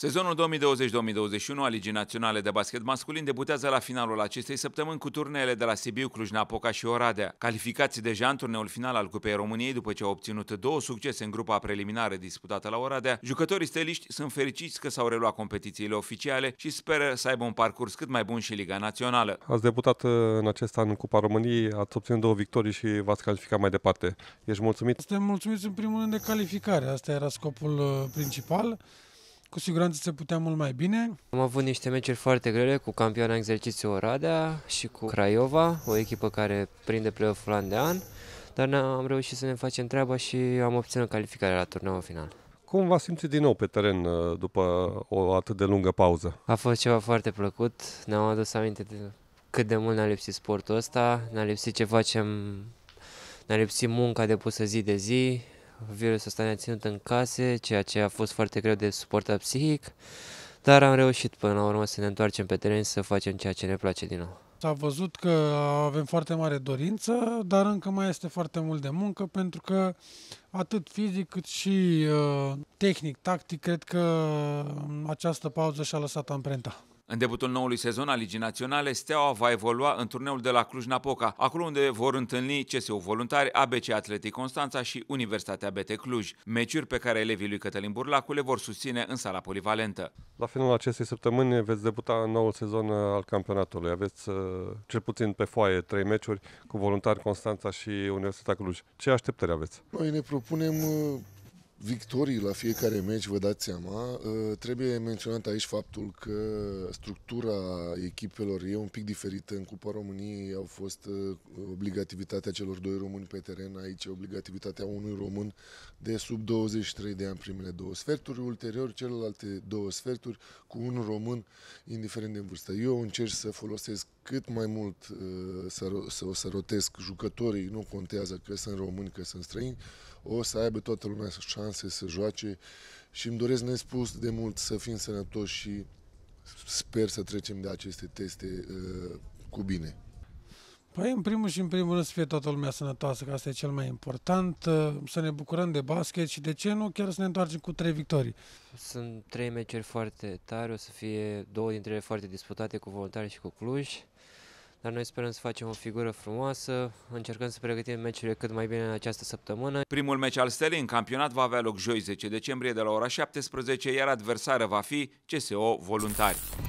Sezonul 2020-2021 al Ligii Naționale de Basket Masculin debutează la finalul acestei săptămâni cu turneele de la Sibiu, Cluj-Napoca și Oradea. Calificați deja în turneul final al Cupei României după ce au obținut două succese în grupa preliminară disputată la Oradea, jucătorii steliști sunt fericiți că s-au reluat competițiile oficiale și speră să aibă un parcurs cât mai bun și Liga Națională. Ați debutat uh, în acest an în Cupa României, ați obținut două victorii și v-ați calificat mai departe. Ești mulțumit? Suntem mulțumiți în primul rând de calificare, asta era scopul uh, principal cu siguranță se putea mult mai bine. Am avut niște meciuri foarte grele cu campioana exercițiu Oradea și cu Craiova, o echipă care prinde play-off-ul an de an, dar am reușit să ne facem treaba și am obținut calificarea la turneul final. Cum v-ați simțit din nou pe teren uh, după o atât de lungă pauză? A fost ceva foarte plăcut. Ne-am adus aminte de cât de mult ne-a lipsit sportul ăsta, ne-a lipsit ce facem, ne-a lipsit munca depusă zi de zi, virusul ăsta ne-a ținut în case, ceea ce a fost foarte greu de suportat psihic, dar am reușit până la urmă să ne întoarcem pe teren să facem ceea ce ne place din nou. S-a văzut că avem foarte mare dorință, dar încă mai este foarte mult de muncă, pentru că atât fizic cât și uh, tehnic, tactic, cred că uh, această pauză și-a lăsat amprenta. În debutul noului sezon al Ligii Naționale, Steaua va evolua în turneul de la Cluj-Napoca, acolo unde vor întâlni CSU Voluntari, ABC Atletic Constanța și Universitatea BT Cluj, meciuri pe care elevii lui Cătălin Burlacu le vor susține în sala polivalentă. La finalul acestei săptămâni veți debuta în noul sezon al campionatului. Aveți uh, cel puțin pe foaie trei meciuri cu Voluntari Constanța și Universitatea Cluj. Ce așteptări aveți? Noi ne propunem uh, victorii la fiecare meci, vă dați seama. Ă, trebuie menționat aici faptul că structura echipelor e un pic diferită. În Cupa României au fost ă, obligativitatea celor doi români pe teren, aici obligativitatea unui român de sub 23 de ani primele două sferturi, ulterior celelalte două sferturi cu un român indiferent de vârstă. Eu încerc să folosesc cât mai mult uh, să, să, să rotesc jucătorii, nu contează că sunt români, că sunt străini, o să aibă toată lumea șanse să joace și îmi doresc nespus de mult să fim sănătoși și sper să trecem de aceste teste uh, cu bine. Păi, în primul și în primul rând să fie toată lumea sănătoasă, că asta e cel mai important, să ne bucurăm de basket și de ce nu chiar să ne întoarcem cu trei victorii. Sunt trei meciuri foarte tare, o să fie două dintre ele foarte disputate cu voluntari și cu Cluj, dar noi sperăm să facem o figură frumoasă, încercăm să pregătim meciurile cât mai bine în această săptămână. Primul meci al Stelei în campionat va avea loc joi 10 decembrie de la ora 17, iar adversară va fi CSO Voluntari.